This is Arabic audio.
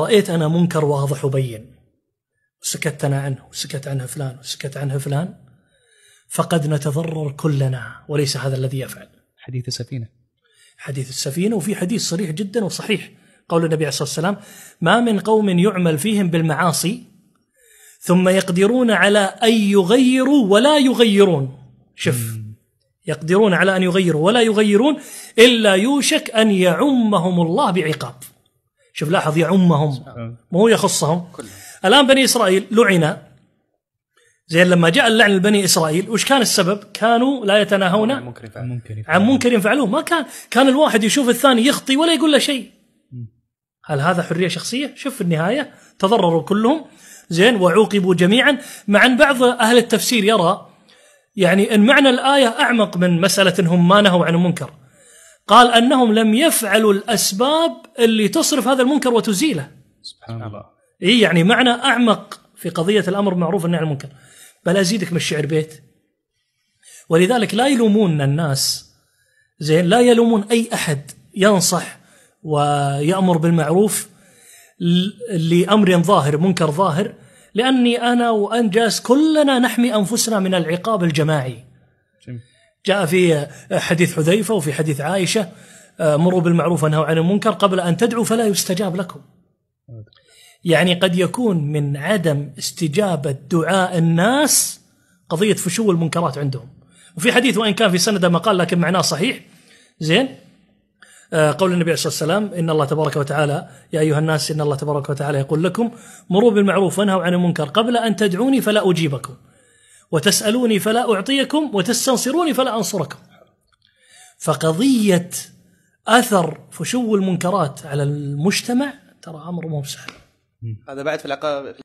رأيت أنا منكر واضح وبين سكت أنا عنه وسكت عنه فلان وسكت عنه فلان فقد نتضرر كلنا وليس هذا الذي يفعل حديث السفينة حديث السفينة وفي حديث صريح جدا وصحيح قول النبي عليه الصلاة والسلام ما من قوم يعمل فيهم بالمعاصي ثم يقدرون على أن يغيروا ولا يغيرون شف يقدرون على أن يغيروا ولا يغيرون إلا يوشك أن يعمهم الله بعقاب شوف لاحظ يعمهم نعم. مو يخصهم كلهم. الان بني اسرائيل لعن زين لما جاء اللعن لبني اسرائيل وش كان السبب؟ كانوا لا يتناهون عن منكر فعلوه عن منكر فعلوه ما كان كان الواحد يشوف الثاني يخطي ولا يقول له شيء هل هذا حريه شخصيه؟ شوف في النهايه تضرروا كلهم زين وعوقبوا جميعا مع ان بعض اهل التفسير يرى يعني ان معنى الايه اعمق من مساله انهم ما نهوا عن المنكر قال أنهم لم يفعلوا الأسباب اللي تصرف هذا المنكر وتزيله سبحان الله اي يعني معنى أعمق في قضية الأمر بالمعروف والنهي عن المنكر بل أزيدك من الشعر بيت ولذلك لا يلومون الناس زين لا يلومون أي أحد ينصح ويأمر بالمعروف لأمر ظاهر منكر ظاهر لأني أنا وانجاس كلنا نحمي أنفسنا من العقاب الجماعي جميل. جاء في حديث حذيفة وفي حديث عائشة آه، مروا بالمعروف ونهوا عن المنكر قبل أن تدعوا فلا يستجاب لكم يعني قد يكون من عدم استجابة دعاء الناس قضية فشو المنكرات عندهم وفي حديث وإن كان في سنده مقال لكن معناه صحيح زين آه، قول النبي عليه الصلاه والسلام ان الله تبارك وتعالى يا ايها الناس ان الله تبارك وتعالى يقول لكم مروا بالمعروف وانهوا عن المنكر قبل ان تدعوني فلا اجيبكم وتسألوني فلا أعطيكم وتستنصروني فلا أنصركم فقضية أثر فشو المنكرات على المجتمع ترى أمر مو سهل هذا بعد في العقاب